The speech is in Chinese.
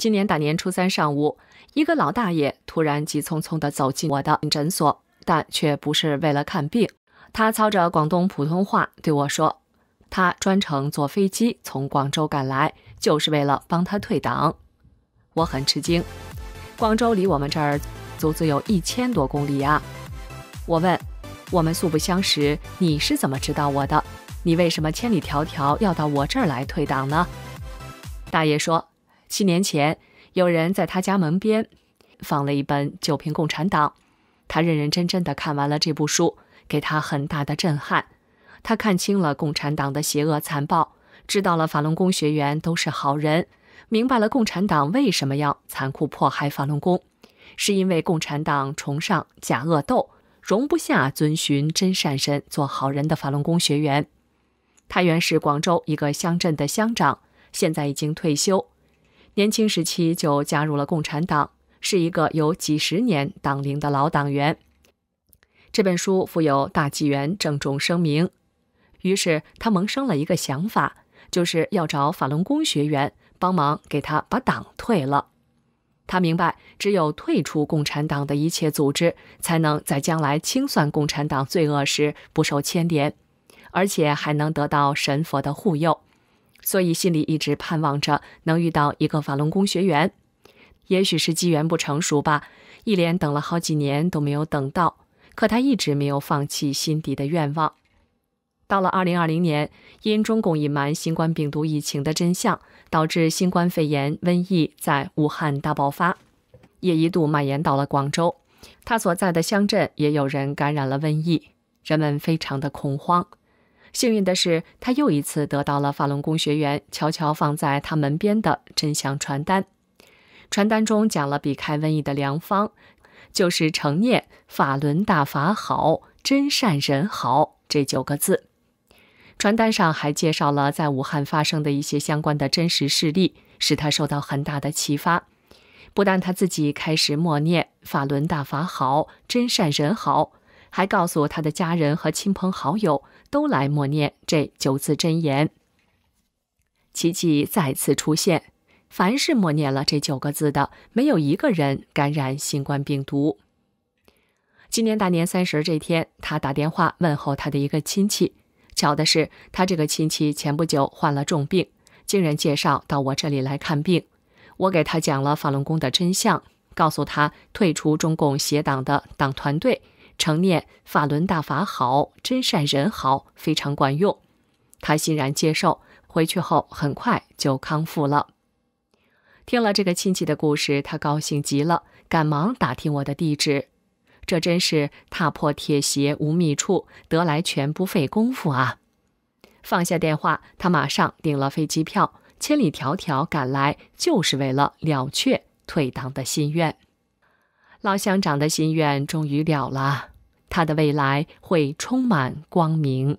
今年大年初三上午，一个老大爷突然急匆匆地走进我的诊所，但却不是为了看病。他操着广东普通话对我说：“他专程坐飞机从广州赶来，就是为了帮他退党。”我很吃惊，广州离我们这儿足足有一千多公里啊！我问：“我们素不相识，你是怎么知道我的？你为什么千里迢迢要到我这儿来退党呢？”大爷说。七年前，有人在他家门边放了一本《九瓶共产党》，他认认真真的看完了这部书，给他很大的震撼。他看清了共产党的邪恶残暴，知道了法轮功学员都是好人，明白了共产党为什么要残酷迫害法轮功，是因为共产党崇尚假恶斗，容不下遵循真善神做好人的法轮功学员。他原是广州一个乡镇的乡长，现在已经退休。年轻时期就加入了共产党，是一个有几十年党龄的老党员。这本书附有大纪元郑重声明。于是他萌生了一个想法，就是要找法轮功学员帮忙给他把党退了。他明白，只有退出共产党的一切组织，才能在将来清算共产党罪恶时不受牵连，而且还能得到神佛的护佑。所以心里一直盼望着能遇到一个法轮功学员，也许是机缘不成熟吧，一连等了好几年都没有等到。可他一直没有放弃心底的愿望。到了2020年，因中共隐瞒新冠病毒疫情的真相，导致新冠肺炎瘟疫在武汉大爆发，也一度蔓延到了广州，他所在的乡镇也有人感染了瘟疫，人们非常的恐慌。幸运的是，他又一次得到了法轮功学员悄悄放在他门边的真相传单。传单中讲了避开瘟疫的良方，就是成念“法轮大法好，真善人好”这九个字。传单上还介绍了在武汉发生的一些相关的真实事例，使他受到很大的启发。不但他自己开始默念“法轮大法好，真善人好”。还告诉他的家人和亲朋好友都来默念这九字真言。奇迹再次出现，凡是默念了这九个字的，没有一个人感染新冠病毒。今年大年三十这天，他打电话问候他的一个亲戚，巧的是，他这个亲戚前不久患了重病，经人介绍到我这里来看病。我给他讲了法轮功的真相，告诉他退出中共邪党的党团队。常念法轮大法好，真善人好，非常管用。他欣然接受，回去后很快就康复了。听了这个亲戚的故事，他高兴极了，赶忙打听我的地址。这真是踏破铁鞋无觅处，得来全不费工夫啊！放下电话，他马上订了飞机票，千里迢迢赶来，就是为了了却退党的心愿。老乡长的心愿终于了了。他的未来会充满光明。